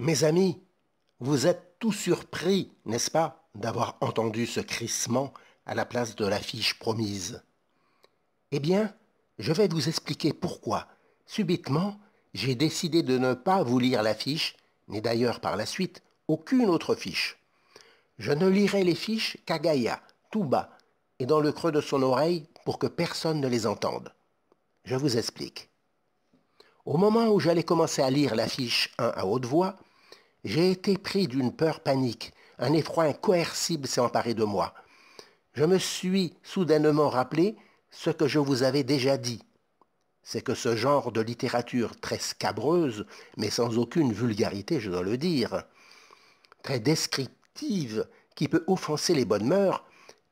Mes amis, vous êtes tout surpris, n'est-ce pas, d'avoir entendu ce crissement à la place de l'affiche promise. Eh bien, je vais vous expliquer pourquoi, subitement, j'ai décidé de ne pas vous lire l'affiche, ni d'ailleurs par la suite aucune autre fiche. Je ne lirai les fiches qu'à Gaïa, tout bas, et dans le creux de son oreille pour que personne ne les entende. Je vous explique. Au moment où j'allais commencer à lire l'affiche 1 à haute voix, j'ai été pris d'une peur panique. Un effroi incoercible s'est emparé de moi. Je me suis soudainement rappelé ce que je vous avais déjà dit. C'est que ce genre de littérature très scabreuse, mais sans aucune vulgarité, je dois le dire, très descriptive, qui peut offenser les bonnes mœurs,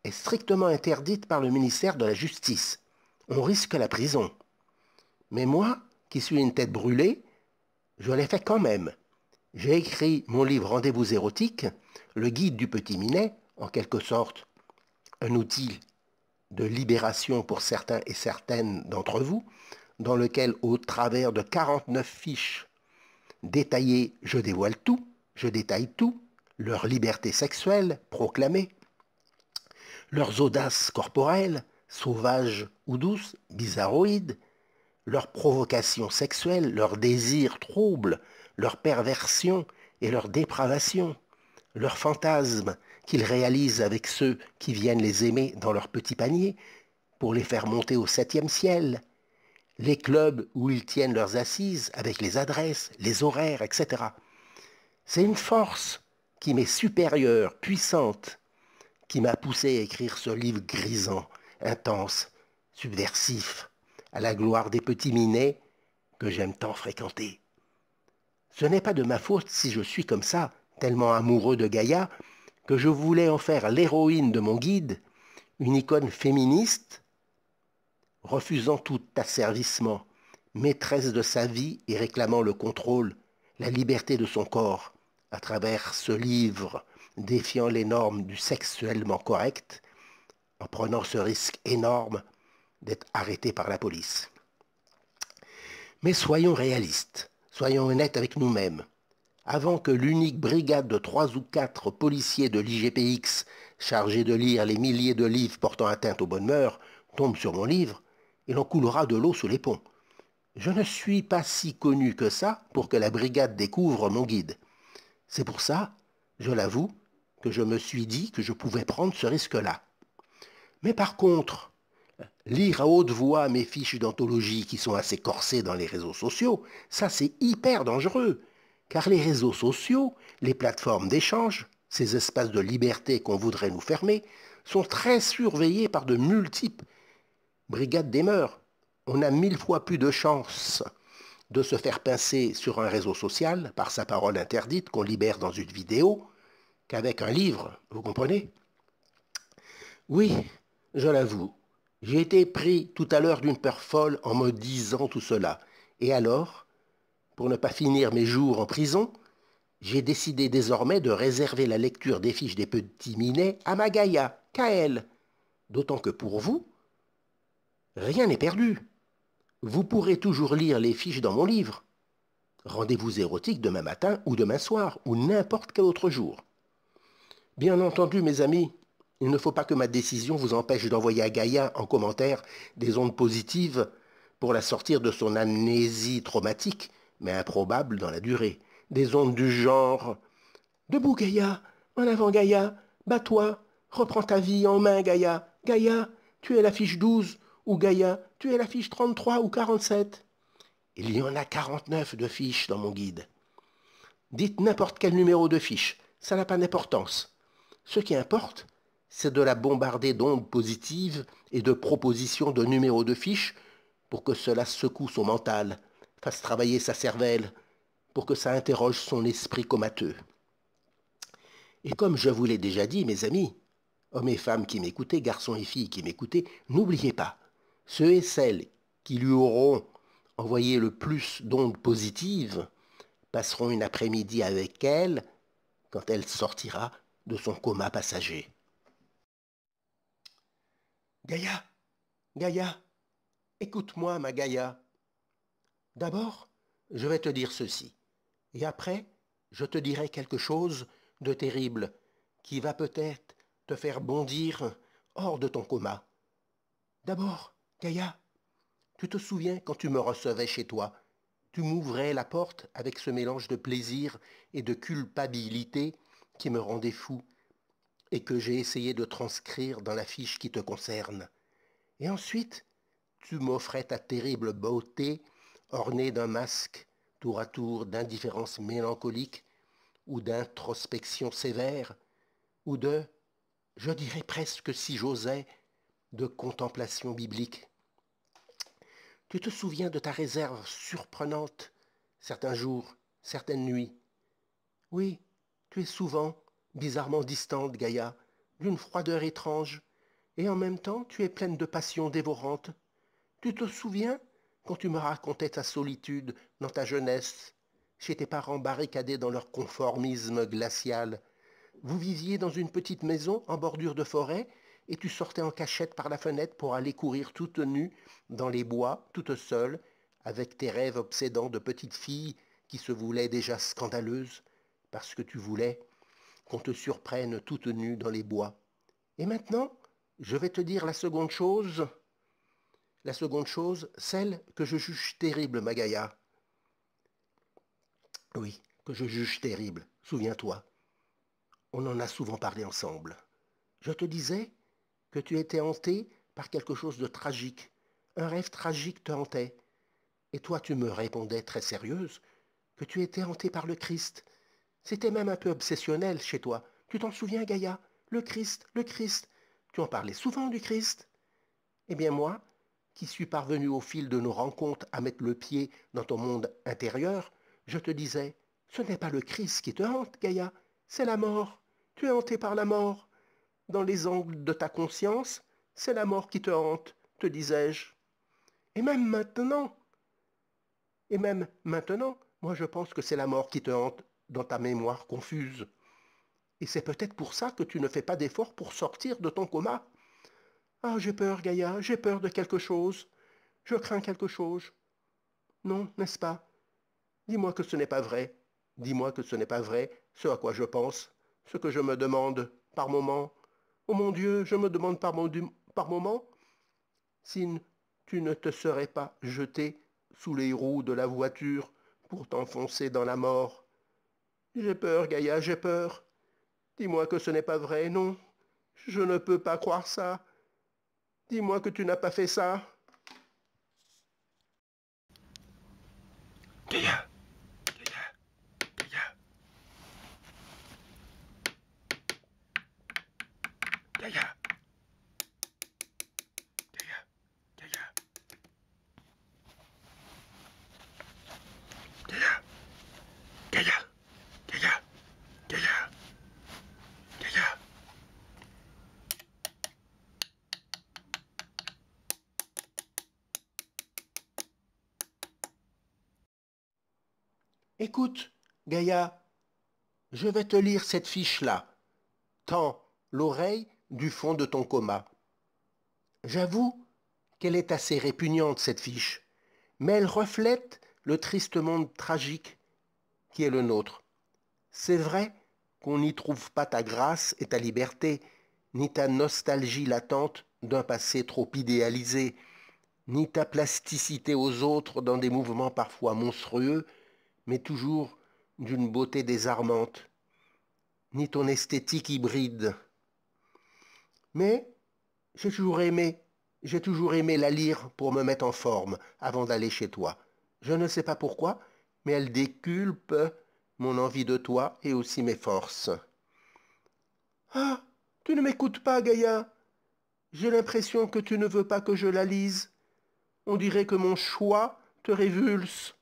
est strictement interdite par le ministère de la Justice. On risque la prison. Mais moi, qui suis une tête brûlée, je l'ai fait quand même. J'ai écrit mon livre Rendez-vous érotique, le guide du petit minet, en quelque sorte un outil de libération pour certains et certaines d'entre vous, dans lequel, au travers de 49 fiches détaillées, je dévoile tout, je détaille tout, leur liberté sexuelle proclamée, leurs audaces corporelles, sauvages ou douces, bizarroïdes, leurs provocations sexuelles, leurs désirs troubles, leur perversion et leur dépravation, leurs fantasmes qu'ils réalisent avec ceux qui viennent les aimer dans leur petit panier pour les faire monter au septième ciel, les clubs où ils tiennent leurs assises avec les adresses, les horaires, etc. C'est une force qui m'est supérieure, puissante, qui m'a poussé à écrire ce livre grisant, intense, subversif, à la gloire des petits minets que j'aime tant fréquenter. Ce n'est pas de ma faute si je suis comme ça, tellement amoureux de Gaïa, que je voulais en faire l'héroïne de mon guide, une icône féministe, refusant tout asservissement, maîtresse de sa vie et réclamant le contrôle, la liberté de son corps, à travers ce livre défiant les normes du sexuellement correct, en prenant ce risque énorme d'être arrêté par la police. Mais soyons réalistes. Soyons honnêtes avec nous-mêmes. Avant que l'unique brigade de trois ou quatre policiers de l'IGPX, chargés de lire les milliers de livres portant atteinte aux bonnes mœurs, tombe sur mon livre, il en coulera de l'eau sous les ponts. Je ne suis pas si connu que ça pour que la brigade découvre mon guide. C'est pour ça, je l'avoue, que je me suis dit que je pouvais prendre ce risque-là. Mais par contre, Lire à haute voix mes fiches d'anthologie qui sont assez corsées dans les réseaux sociaux, ça c'est hyper dangereux. Car les réseaux sociaux, les plateformes d'échange, ces espaces de liberté qu'on voudrait nous fermer, sont très surveillés par de multiples brigades des mœurs. On a mille fois plus de chances de se faire pincer sur un réseau social par sa parole interdite qu'on libère dans une vidéo qu'avec un livre, vous comprenez Oui, je l'avoue, j'ai été pris tout à l'heure d'une peur folle en me disant tout cela. Et alors, pour ne pas finir mes jours en prison, j'ai décidé désormais de réserver la lecture des fiches des petits minets à Gaïa, qu'à elle. D'autant que pour vous, rien n'est perdu. Vous pourrez toujours lire les fiches dans mon livre. Rendez-vous érotique demain matin ou demain soir ou n'importe quel autre jour. Bien entendu, mes amis, il ne faut pas que ma décision vous empêche d'envoyer à Gaïa en commentaire des ondes positives pour la sortir de son amnésie traumatique, mais improbable dans la durée. Des ondes du genre « Debout Gaïa En avant Gaïa Bats-toi Reprends ta vie en main Gaïa Gaïa, tu es la fiche 12 !» ou Gaïa, tu es la fiche 33 ou 47 !» Il y en a 49 de fiches dans mon guide. Dites n'importe quel numéro de fiche, ça n'a pas d'importance. Ce qui importe, c'est de la bombarder d'ondes positives et de propositions de numéros de fiches pour que cela secoue son mental, fasse travailler sa cervelle, pour que ça interroge son esprit comateux. Et comme je vous l'ai déjà dit, mes amis, hommes et femmes qui m'écoutaient, garçons et filles qui m'écoutaient, n'oubliez pas, ceux et celles qui lui auront envoyé le plus d'ondes positives passeront une après-midi avec elle quand elle sortira de son coma passager. Gaïa Gaïa Écoute-moi, ma Gaïa. D'abord, je vais te dire ceci, et après, je te dirai quelque chose de terrible qui va peut-être te faire bondir hors de ton coma. D'abord, Gaïa, tu te souviens quand tu me recevais chez toi, tu m'ouvrais la porte avec ce mélange de plaisir et de culpabilité qui me rendait fou et que j'ai essayé de transcrire dans la fiche qui te concerne. Et ensuite, tu m'offrais ta terrible beauté ornée d'un masque, tour à tour d'indifférence mélancolique, ou d'introspection sévère, ou de, je dirais presque si j'osais, de contemplation biblique. Tu te souviens de ta réserve surprenante, certains jours, certaines nuits. Oui, tu es souvent, bizarrement distante, Gaïa, d'une froideur étrange, et en même temps tu es pleine de passions dévorantes. Tu te souviens quand tu me racontais ta solitude dans ta jeunesse, chez tes parents barricadés dans leur conformisme glacial. Vous viviez dans une petite maison en bordure de forêt, et tu sortais en cachette par la fenêtre pour aller courir toute nue dans les bois, toute seule, avec tes rêves obsédants de petite fille qui se voulaient déjà scandaleuses, parce que tu voulais qu'on te surprenne toute nue dans les bois. Et maintenant, je vais te dire la seconde chose, la seconde chose, celle que je juge terrible, Magaïa. Oui, que je juge terrible, souviens-toi. On en a souvent parlé ensemble. Je te disais que tu étais hantée par quelque chose de tragique. Un rêve tragique te hantait. Et toi, tu me répondais très sérieuse que tu étais hanté par le Christ c'était même un peu obsessionnel chez toi. Tu t'en souviens, Gaïa Le Christ, le Christ. Tu en parlais souvent du Christ. Eh bien moi, qui suis parvenu au fil de nos rencontres à mettre le pied dans ton monde intérieur, je te disais, ce n'est pas le Christ qui te hante, Gaïa, c'est la mort. Tu es hanté par la mort. Dans les angles de ta conscience, c'est la mort qui te hante, te disais-je. Et même maintenant, et même maintenant, moi je pense que c'est la mort qui te hante dans ta mémoire confuse. Et c'est peut-être pour ça que tu ne fais pas d'effort pour sortir de ton coma. Ah, j'ai peur, Gaïa, j'ai peur de quelque chose. Je crains quelque chose. Non, n'est-ce pas Dis-moi que ce n'est pas vrai. Dis-moi que ce n'est pas vrai, ce à quoi je pense, ce que je me demande par moment. Oh mon Dieu, je me demande par, moment si tu ne te serais pas jeté sous les roues de la voiture pour t'enfoncer dans la mort. J'ai peur, Gaïa, j'ai peur. Dis-moi que ce n'est pas vrai, non. Je ne peux pas croire ça. Dis-moi que tu n'as pas fait ça. Gaïa, Écoute, Gaïa, je vais te lire cette fiche-là. Tends l'oreille du fond de ton coma. J'avoue qu'elle est assez répugnante, cette fiche, mais elle reflète le triste monde tragique qui est le nôtre. C'est vrai qu'on n'y trouve pas ta grâce et ta liberté, ni ta nostalgie latente d'un passé trop idéalisé, ni ta plasticité aux autres dans des mouvements parfois monstrueux, mais toujours d'une beauté désarmante, ni ton esthétique hybride. Mais j'ai toujours aimé, j'ai toujours aimé la lire pour me mettre en forme avant d'aller chez toi. Je ne sais pas pourquoi, mais elle déculpe mon envie de toi et aussi mes forces. Ah, tu ne m'écoutes pas, Gaïa. J'ai l'impression que tu ne veux pas que je la lise. On dirait que mon choix te révulse.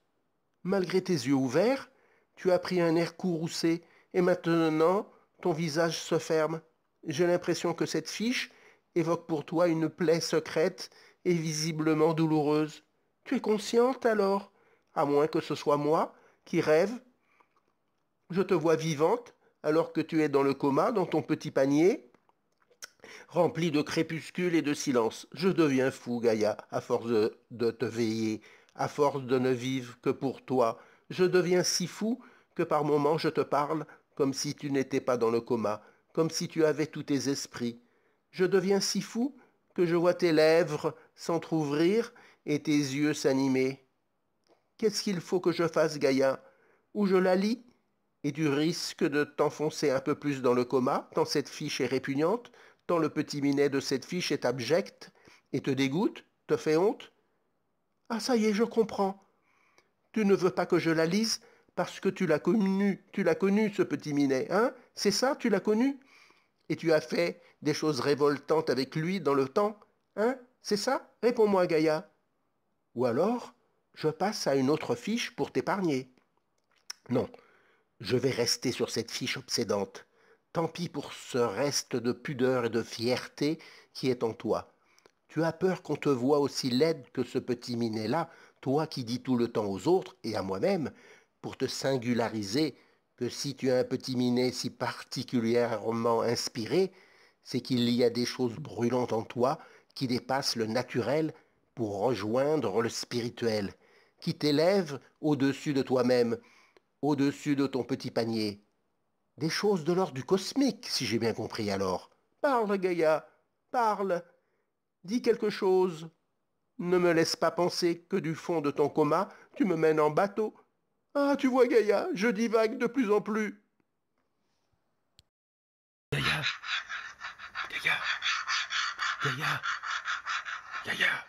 Malgré tes yeux ouverts, tu as pris un air courroucé, et maintenant ton visage se ferme. J'ai l'impression que cette fiche évoque pour toi une plaie secrète et visiblement douloureuse. Tu es consciente alors, à moins que ce soit moi qui rêve. Je te vois vivante alors que tu es dans le coma, dans ton petit panier, rempli de crépuscules et de silence. Je deviens fou, Gaïa, à force de te veiller à force de ne vivre que pour toi. Je deviens si fou que par moments je te parle comme si tu n'étais pas dans le coma, comme si tu avais tous tes esprits. Je deviens si fou que je vois tes lèvres s'entr'ouvrir et tes yeux s'animer. Qu'est-ce qu'il faut que je fasse, Gaïa Ou je la lis et tu risques de t'enfoncer un peu plus dans le coma, tant cette fiche est répugnante, tant le petit minet de cette fiche est abject et te dégoûte, te fait honte ah ça y est, je comprends. Tu ne veux pas que je la lise parce que tu l'as connu, tu l'as connu ce petit minet, hein C'est ça, tu l'as connu Et tu as fait des choses révoltantes avec lui dans le temps, hein C'est ça Réponds-moi, Gaïa. Ou alors, je passe à une autre fiche pour t'épargner. Non, je vais rester sur cette fiche obsédante. Tant pis pour ce reste de pudeur et de fierté qui est en toi. Tu as peur qu'on te voie aussi laide que ce petit minet-là, toi qui dis tout le temps aux autres et à moi-même, pour te singulariser que si tu as un petit minet si particulièrement inspiré, c'est qu'il y a des choses brûlantes en toi qui dépassent le naturel pour rejoindre le spirituel, qui t'élèvent au-dessus de toi-même, au-dessus de ton petit panier. Des choses de l'ordre du cosmique, si j'ai bien compris alors. Parle, Gaïa, parle. Dis quelque chose. Ne me laisse pas penser que du fond de ton coma, tu me mènes en bateau. Ah, tu vois, Gaïa, je divague de plus en plus. Gaïa. Gaïa. Gaïa. Gaïa.